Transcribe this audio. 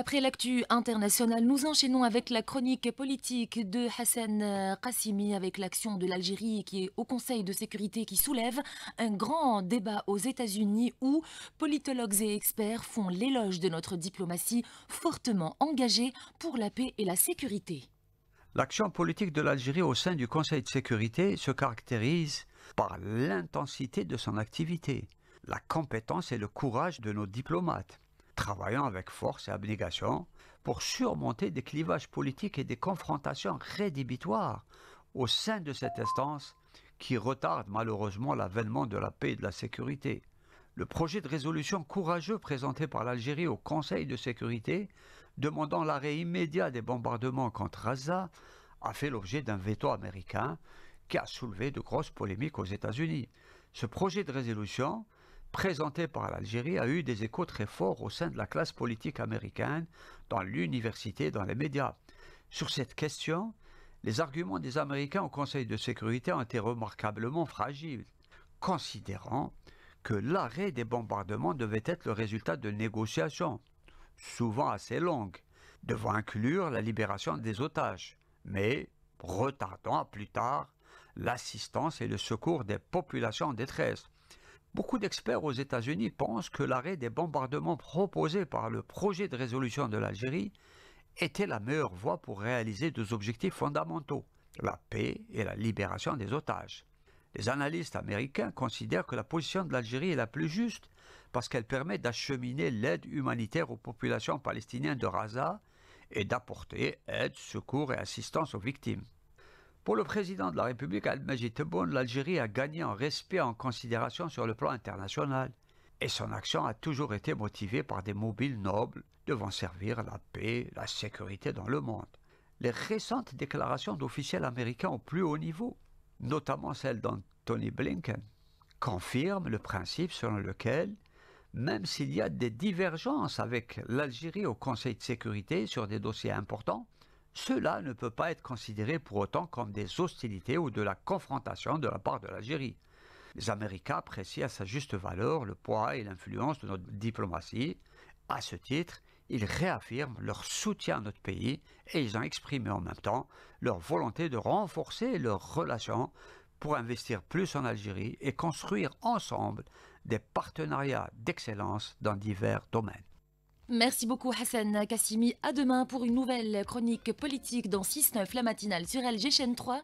Après l'actu internationale, nous enchaînons avec la chronique politique de Hassan euh, Qassimi avec l'action de l'Algérie qui est au Conseil de sécurité qui soulève un grand débat aux États-Unis où politologues et experts font l'éloge de notre diplomatie fortement engagée pour la paix et la sécurité. L'action politique de l'Algérie au sein du Conseil de sécurité se caractérise par l'intensité de son activité, la compétence et le courage de nos diplomates travaillant avec force et abnégation pour surmonter des clivages politiques et des confrontations rédhibitoires au sein de cette instance qui retarde malheureusement l'avènement de la paix et de la sécurité. Le projet de résolution courageux présenté par l'Algérie au Conseil de sécurité, demandant l'arrêt immédiat des bombardements contre Gaza, a fait l'objet d'un veto américain qui a soulevé de grosses polémiques aux États-Unis. Ce projet de résolution présenté par l'Algérie a eu des échos très forts au sein de la classe politique américaine, dans l'université, dans les médias. Sur cette question, les arguments des Américains au Conseil de sécurité ont été remarquablement fragiles, considérant que l'arrêt des bombardements devait être le résultat de négociations, souvent assez longues, devant inclure la libération des otages, mais retardant plus tard l'assistance et le secours des populations en détresse, Beaucoup d'experts aux États-Unis pensent que l'arrêt des bombardements proposés par le projet de résolution de l'Algérie était la meilleure voie pour réaliser deux objectifs fondamentaux, la paix et la libération des otages. Les analystes américains considèrent que la position de l'Algérie est la plus juste parce qu'elle permet d'acheminer l'aide humanitaire aux populations palestiniennes de Gaza et d'apporter aide, secours et assistance aux victimes. Pour le président de la République, Al-Majid Tebboune, l'Algérie a gagné en respect et en considération sur le plan international. Et son action a toujours été motivée par des mobiles nobles devant servir la paix, la sécurité dans le monde. Les récentes déclarations d'officiels américains au plus haut niveau, notamment celle d'Anthony Blinken, confirment le principe selon lequel même s'il y a des divergences avec l'Algérie au Conseil de sécurité sur des dossiers importants, cela ne peut pas être considéré pour autant comme des hostilités ou de la confrontation de la part de l'Algérie. Les Américains apprécient à sa juste valeur le poids et l'influence de notre diplomatie. À ce titre, ils réaffirment leur soutien à notre pays et ils ont exprimé en même temps leur volonté de renforcer leurs relations pour investir plus en Algérie et construire ensemble des partenariats d'excellence dans divers domaines. Merci beaucoup Hassan Kassimi. À demain pour une nouvelle chronique politique dans 6-9, la matinale sur LG chaîne 3.